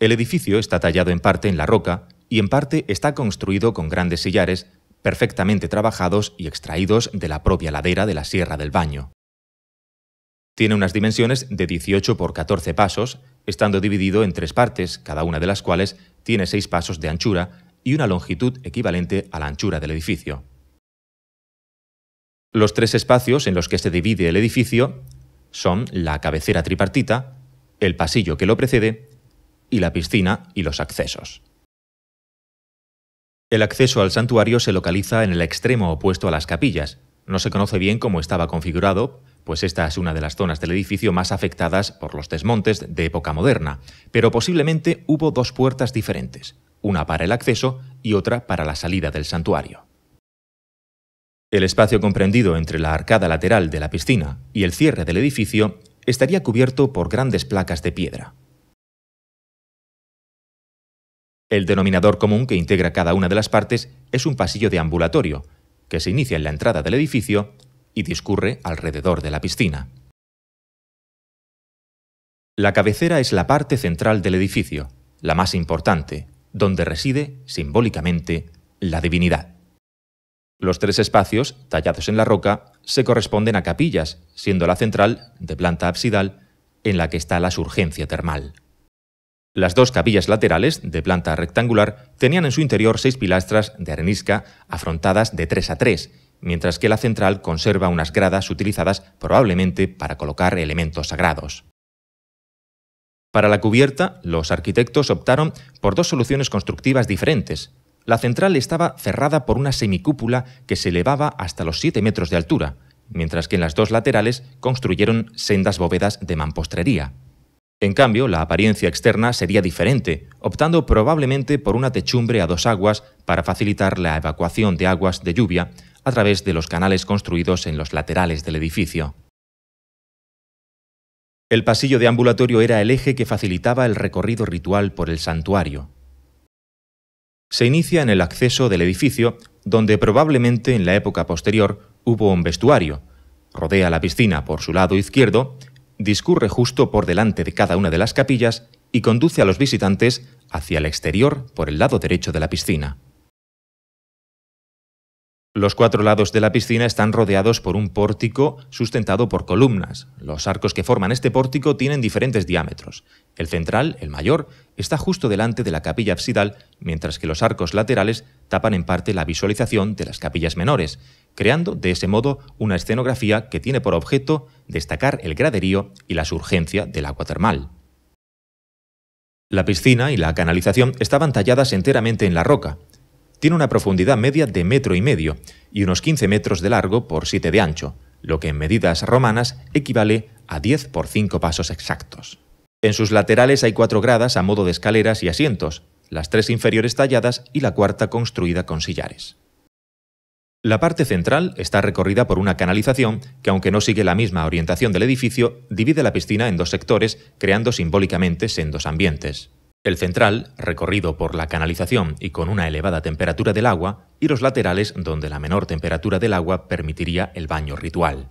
El edificio está tallado en parte en la roca y en parte está construido con grandes sillares perfectamente trabajados y extraídos de la propia ladera de la Sierra del Baño. Tiene unas dimensiones de 18 por 14 pasos, estando dividido en tres partes, cada una de las cuales tiene seis pasos de anchura y una longitud equivalente a la anchura del edificio. Los tres espacios en los que se divide el edificio son la cabecera tripartita, el pasillo que lo precede y la piscina y los accesos. El acceso al santuario se localiza en el extremo opuesto a las capillas. No se conoce bien cómo estaba configurado, pues esta es una de las zonas del edificio más afectadas por los desmontes de época moderna, pero posiblemente hubo dos puertas diferentes, una para el acceso y otra para la salida del santuario. El espacio comprendido entre la arcada lateral de la piscina y el cierre del edificio estaría cubierto por grandes placas de piedra. El denominador común que integra cada una de las partes es un pasillo de ambulatorio, que se inicia en la entrada del edificio y discurre alrededor de la piscina. La cabecera es la parte central del edificio, la más importante, donde reside, simbólicamente, la divinidad. Los tres espacios, tallados en la roca, se corresponden a capillas, siendo la central, de planta absidal, en la que está la surgencia termal. Las dos capillas laterales, de planta rectangular, tenían en su interior seis pilastras de arenisca afrontadas de tres a tres, mientras que la central conserva unas gradas utilizadas probablemente para colocar elementos sagrados. Para la cubierta, los arquitectos optaron por dos soluciones constructivas diferentes. La central estaba cerrada por una semicúpula que se elevaba hasta los 7 metros de altura, mientras que en las dos laterales construyeron sendas bóvedas de mampostería. En cambio, la apariencia externa sería diferente, optando probablemente por una techumbre a dos aguas para facilitar la evacuación de aguas de lluvia a través de los canales construidos en los laterales del edificio. El pasillo de ambulatorio era el eje que facilitaba el recorrido ritual por el santuario. Se inicia en el acceso del edificio, donde probablemente en la época posterior hubo un vestuario. Rodea la piscina por su lado izquierdo discurre justo por delante de cada una de las capillas y conduce a los visitantes hacia el exterior por el lado derecho de la piscina. Los cuatro lados de la piscina están rodeados por un pórtico sustentado por columnas. Los arcos que forman este pórtico tienen diferentes diámetros. El central, el mayor, está justo delante de la capilla absidal, mientras que los arcos laterales tapan en parte la visualización de las capillas menores, creando de ese modo una escenografía que tiene por objeto destacar el graderío y la surgencia del agua termal. La piscina y la canalización estaban talladas enteramente en la roca, tiene una profundidad media de metro y medio y unos 15 metros de largo por 7 de ancho, lo que en medidas romanas equivale a 10 por 5 pasos exactos. En sus laterales hay cuatro gradas a modo de escaleras y asientos, las tres inferiores talladas y la cuarta construida con sillares. La parte central está recorrida por una canalización que, aunque no sigue la misma orientación del edificio, divide la piscina en dos sectores, creando simbólicamente sendos ambientes. El central, recorrido por la canalización y con una elevada temperatura del agua, y los laterales donde la menor temperatura del agua permitiría el baño ritual.